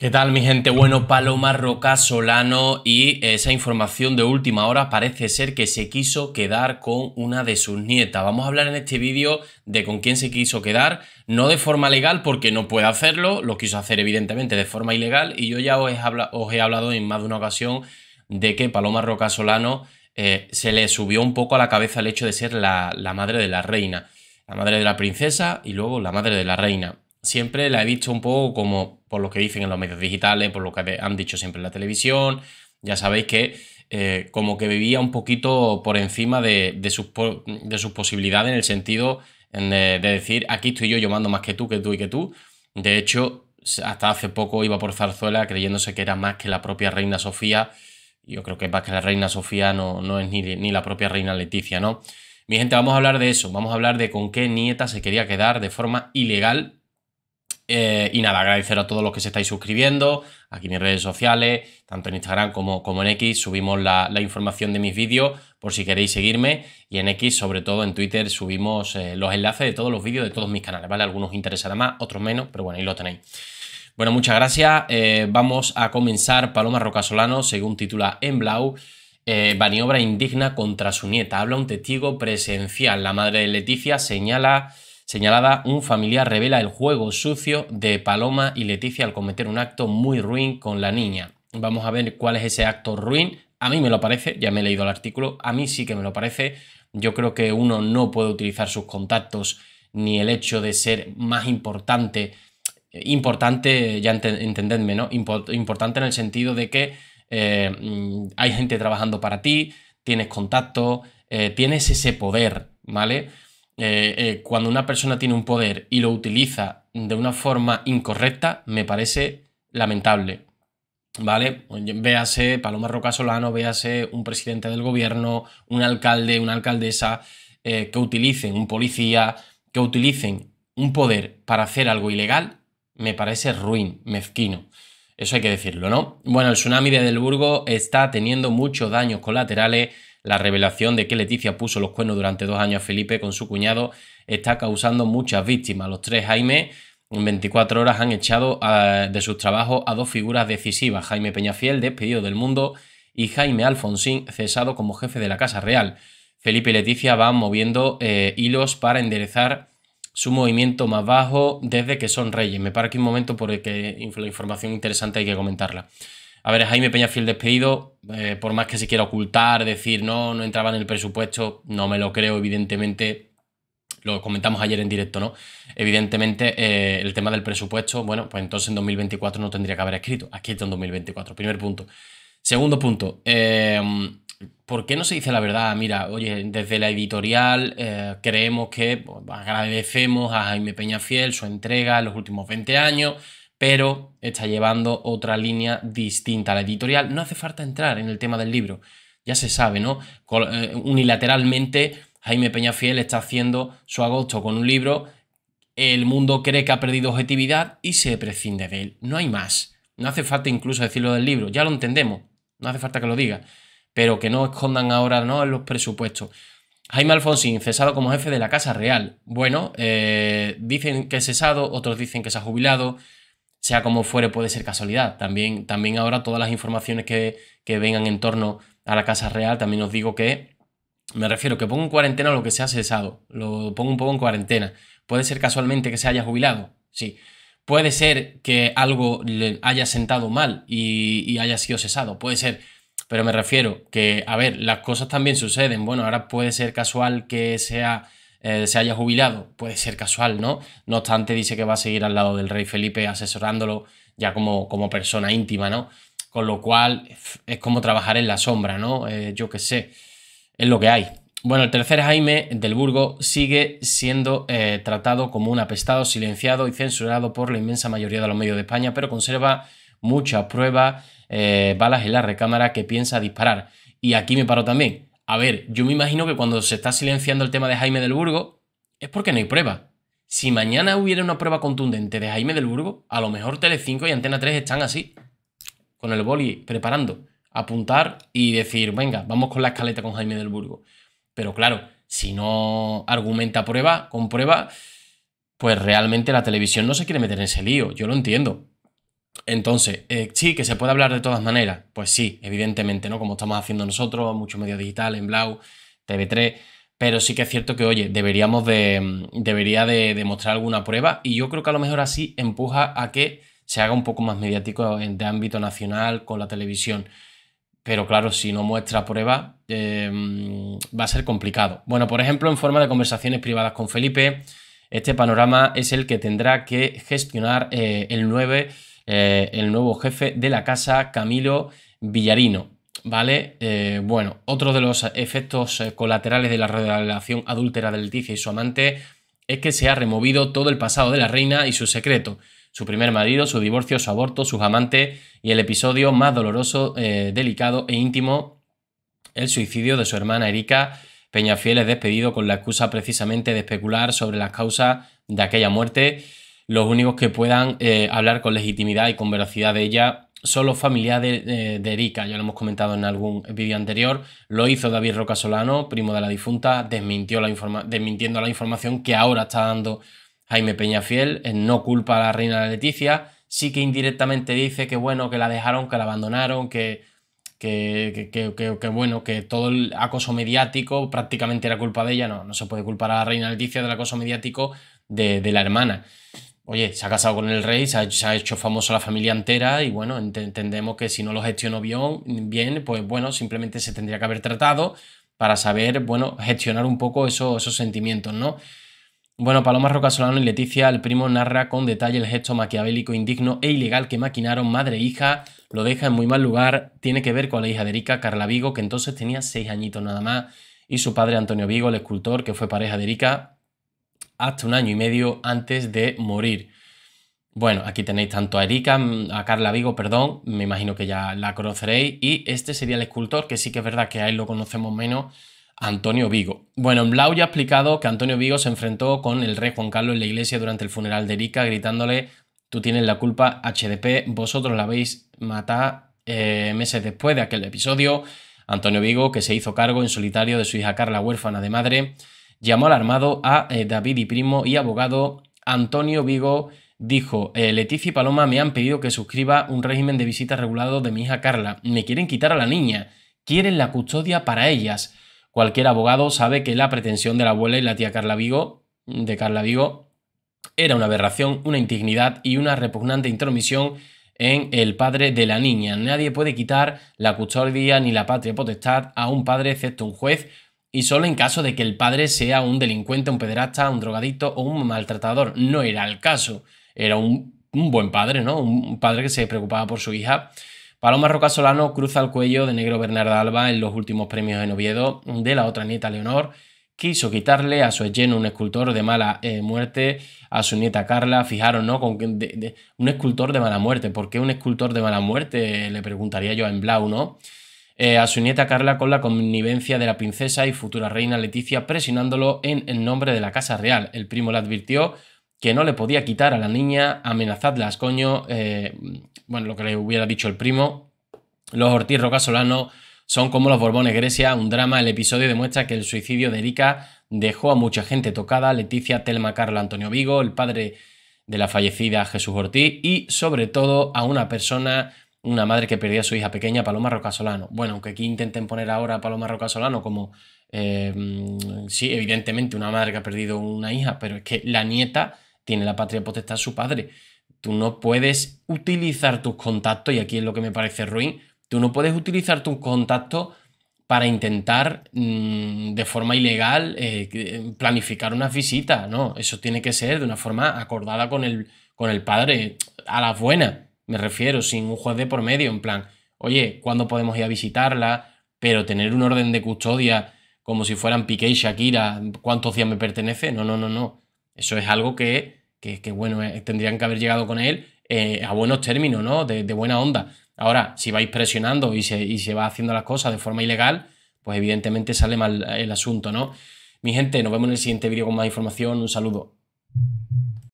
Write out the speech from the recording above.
¿Qué tal mi gente? Bueno, Paloma Roca Solano y esa información de última hora parece ser que se quiso quedar con una de sus nietas. Vamos a hablar en este vídeo de con quién se quiso quedar, no de forma legal porque no puede hacerlo, lo quiso hacer evidentemente de forma ilegal y yo ya os he, hablado, en más de una ocasión de que Paloma Roca Solano eh, se le subió un poco a la cabeza el hecho de ser la madre de la reina, la madre de la princesa y luego la madre de la reina siempre la he visto un poco como por lo que dicen en los medios digitales, por lo que han dicho siempre en la televisión. Ya sabéis que eh, como que vivía un poquito por encima de, de, sus, posibilidades en el sentido de, decir, aquí estoy yo, yo mando más que tú, que tú y que tú. De hecho, hasta hace poco iba por Zarzuela creyéndose que era más que la propia reina Sofía. Yo creo que más que la reina Sofía no, no es ni, ni la propia reina Leticia, ¿no? Mi gente, vamos a hablar de eso, vamos a hablar de con qué nieta se quería quedar de forma ilegal eh, y nada, agradecer a todos los que se estáis suscribiendo, aquí en mis redes sociales, tanto en Instagram como, en X, subimos la, información de mis vídeos por si queréis seguirme, y en X, sobre todo en Twitter, subimos eh, los enlaces de todos los vídeos de todos mis canales, ¿vale? Algunos interesará más, otros menos, pero bueno, ahí lo tenéis. Bueno, muchas gracias. Eh, vamos a comenzar. Paloma Rocasolano, según titula en Blau, maniobra indigna contra su nieta. Habla un testigo presencial. La madre de Leticia señala señalada, un familiar revela el juego sucio de Paloma y Leticia al cometer un acto muy ruin con la niña. Vamos a ver cuál es ese acto ruin. A mí me lo parece, ya me he leído el artículo, a mí sí que me lo parece. Yo creo que uno no puede utilizar sus contactos ni el hecho de ser más importante. Importante, ya entendedme, ¿no? importante en el sentido de que eh, mm, hay gente trabajando para ti, tienes contacto, eh, tienes ese poder, ¿vale? Eh, eh, cuando una persona tiene un poder y lo utiliza de una forma incorrecta, me parece lamentable. ¿Vale? Véase Paloma Roca Solano, véase un presidente del gobierno, un alcalde, una alcaldesa, eh, que utilicen un policía, que utilicen un poder para hacer algo ilegal, me parece ruin, mezquino. Eso hay que decirlo, ¿no? Bueno, el tsunami de Delburgo está teniendo muchos daños colaterales la revelación de que Leticia puso los cuernos durante dos años a Felipe con su cuñado está causando muchas víctimas. Los tres Jaime en 24 horas han echado ah, de sus trabajos a dos figuras decisivas, Jaime Peñafiel, despedido del mundo, y Jaime Alfonsín, cesado como jefe de la Casa Real. Felipe y Leticia van moviendo eh, hilos para enderezar su movimiento más bajo desde que son reyes. Me paro aquí un momento porque la información interesante hay que comentarla. A ver, Jaime Peñafiel despedido, eh, por más que se quiera ocultar, decir no, no entraba en el presupuesto, no me lo creo, evidentemente. Lo comentamos ayer en directo, ¿no? Evidentemente, eh, el tema del presupuesto, bueno, pues entonces en 2024 no tendría que haber escrito. Aquí está en 2024, primer punto. Segundo punto, em, ¿por qué no se dice la verdad? Mira, oye, desde la editorial eh, creemos que pues, agradecemos a Jaime Peñafiel su entrega en los últimos 20 años, pero está llevando otra línea distinta. a La editorial no hace falta entrar en el tema del libro, ya se sabe, ¿no? Eh, unilateralmente, Jaime Peñafiel está haciendo su agosto con un libro, el mundo cree que ha perdido objetividad y se prescinde de él. No hay más. No hace falta incluso decirlo del libro, ya lo entendemos, no hace falta que lo diga, pero que no escondan ahora no los presupuestos. Jaime Alfonsín, cesado como jefe de la Casa Real. Bueno, eh, dicen que es cesado, otros dicen que se ha jubilado, sea como fuere, puede ser casualidad. También, también ahora todas las informaciones que, vengan en torno a la Casa Real, también os digo que me refiero que pongo en cuarentena lo que sea cesado, lo pongo un poco en cuarentena. Puede ser casualmente que se haya jubilado, sí. Puede ser que algo le haya sentado mal y, y haya sido cesado, puede ser. Pero me refiero que, a ver, las cosas también suceden. Bueno, ahora puede ser casual que sea eh, se haya jubilado. Puede ser casual, ¿no? No obstante, dice que va a seguir al lado del rey Felipe asesorándolo ya como, como persona íntima, ¿no? Con lo cual es como trabajar en la sombra, ¿no? Eh, yo qué sé, es lo que hay. Bueno, el tercer Jaime del Burgo sigue siendo eh, tratado como un apestado, silenciado y censurado por la inmensa mayoría de los medios de España, pero conserva muchas pruebas, balas en la recámara que piensa disparar. Y aquí me paro también. A ver, yo me imagino que cuando se está silenciando el tema de Jaime del Burgo es porque no hay prueba. Si mañana hubiera una prueba contundente de Jaime del Burgo, a lo mejor Telecinco y Antena 3 están así, con el boli preparando, apuntar y decir, venga, vamos con la escaleta con Jaime del Burgo. Pero claro, si no argumenta prueba, con prueba, pues realmente la televisión no se quiere meter en ese lío, yo lo entiendo. Entonces, eh, sí, que se puede hablar de todas maneras. Pues sí, evidentemente, ¿no? Como estamos haciendo nosotros, mucho medio digital en Blau, TV3. Pero sí que es cierto que, oye, deberíamos de. Mm, debería de, demostrar alguna prueba. Y yo creo que a lo mejor así empuja a que se haga un poco más mediático de ámbito nacional con la televisión. Pero claro, si no muestra prueba, eh, mm, va a ser complicado. Bueno, por ejemplo, en forma de conversaciones privadas con Felipe, este panorama es el que tendrá que gestionar eh, el 9 eh, el nuevo jefe de la casa, Camilo Villarino. ¿Vale? Eh, bueno, otro de los efectos eh, colaterales de la relación adúltera de Leticia y su amante es que se ha removido todo el pasado de la reina y su secreto, su primer marido, su divorcio, su aborto, sus amantes y el episodio más doloroso, delicado e íntimo, el suicidio de su hermana Erika, Peñafiel es despedido con la excusa precisamente de especular sobre las causas de aquella muerte los únicos que puedan eh, hablar con legitimidad y con veracidad de ella son los familiares eh, de, Erika, ya lo hemos comentado en algún vídeo anterior, lo hizo David Roca Solano, primo de la difunta, desmintió la desmintiendo la información que ahora está dando Jaime Peñafiel, eh, no culpa a la reina Leticia, sí que indirectamente dice que bueno, que la dejaron, que la abandonaron, que, que, que, bueno, que todo el acoso mediático prácticamente era culpa de ella, no, no se puede culpar a la reina Leticia del acoso mediático de, de la hermana oye, se ha casado con el rey, se ha, hecho famoso a la familia entera y bueno, entendemos que si no lo gestionó bien, pues bueno, simplemente se tendría que haber tratado para saber, bueno, gestionar un poco esos sentimientos, ¿no? Bueno, Paloma Roca Solano y Leticia, el primo narra con detalle el gesto maquiavélico, indigno e ilegal que maquinaron madre e hija, lo deja en muy mal lugar, tiene que ver con la hija de Erika, Carla Vigo, que entonces tenía seis añitos nada más, y su padre Antonio Vigo, el escultor, que fue pareja de Erika, hasta un año y medio antes de morir. Bueno, aquí tenéis tanto a Erika, mm, a Carla Vigo, perdón, me imagino que ya la conoceréis, y este sería el escultor, que sí que es verdad que a él lo conocemos menos, Antonio Vigo. Bueno, Blau ya ha explicado que Antonio Vigo se enfrentó con el rey Juan Carlos en la iglesia durante el funeral de Erika, gritándole, tú tienes la culpa, HDP, vosotros la habéis matado eh, meses después de aquel episodio. Antonio Vigo, que se hizo cargo en solitario de su hija Carla, huérfana de madre, llamó alarmado a eh, David y Primo y abogado Antonio Vigo dijo, eh, Leticia y Paloma me han pedido que suscriba un régimen de visitas regulado de mi hija Carla. Me quieren quitar a la niña. Quieren la custodia para ellas. Cualquier abogado sabe que la pretensión de la abuela y la tía Carla Vigo, de Carla Vigo, era una aberración, una indignidad y una repugnante intromisión en el padre de la niña. Nadie puede quitar la custodia ni la patria potestad a un padre excepto un juez y solo en caso de que el padre sea un delincuente, un pederasta, un drogadito o un maltratador. No era el caso. Era un, buen padre, ¿no? Un padre que se preocupaba por su hija. Paloma Roca Solano cruza el cuello de Negro Bernarda Alba en los últimos premios de noviedo de la otra nieta Leonor. Quiso quitarle a su lleno un escultor de mala eh, muerte, a su nieta Carla. fijaron ¿no? Con, un escultor de mala muerte. ¿Por qué un escultor de mala muerte? Le preguntaría yo a Emblau, ¿no? Eh, a su nieta Carla con la connivencia de la princesa y futura reina Leticia presionándolo en el nombre de la Casa Real. El primo le advirtió que no le podía quitar a la niña, amenazadlas, coño, eh, bueno, lo que le hubiera dicho el primo. Los Ortiz Roca Solano son como los Borbones Grecia, un drama. El episodio demuestra que el suicidio de Erika dejó a mucha gente tocada, Leticia, Telma, Carla, Antonio Vigo, el padre de la fallecida Jesús Ortiz y sobre todo a una persona una madre que perdía a su hija pequeña, Paloma Rocasolano. Bueno, aunque aquí intenten poner ahora a Paloma Rocasolano como, eh, mm, sí, evidentemente una madre que ha perdido una hija, pero es que la nieta tiene la patria potestad su padre. Tú no puedes utilizar tus contactos, y aquí es lo que me parece ruin, tú no puedes utilizar tus contactos para intentar mm, de forma ilegal eh, eh, planificar una visita, no, eso tiene que ser de una forma acordada con el, con el padre a las buenas me refiero, sin un juez de por medio, en plan, oye, ¿cuándo podemos ir a visitarla? Pero tener un orden de custodia como si fueran Piqué y Shakira, ¿cuántos días me pertenece? No, no, no, no. Eso es algo que, que, bueno, eh, tendrían que haber llegado con él eh, a buenos términos, ¿no? De, buena onda. Ahora, si vais presionando y se, y se va haciendo las cosas de forma ilegal, pues evidentemente sale mal el asunto, ¿no? Mi gente, nos vemos en el siguiente vídeo con más información. Un saludo.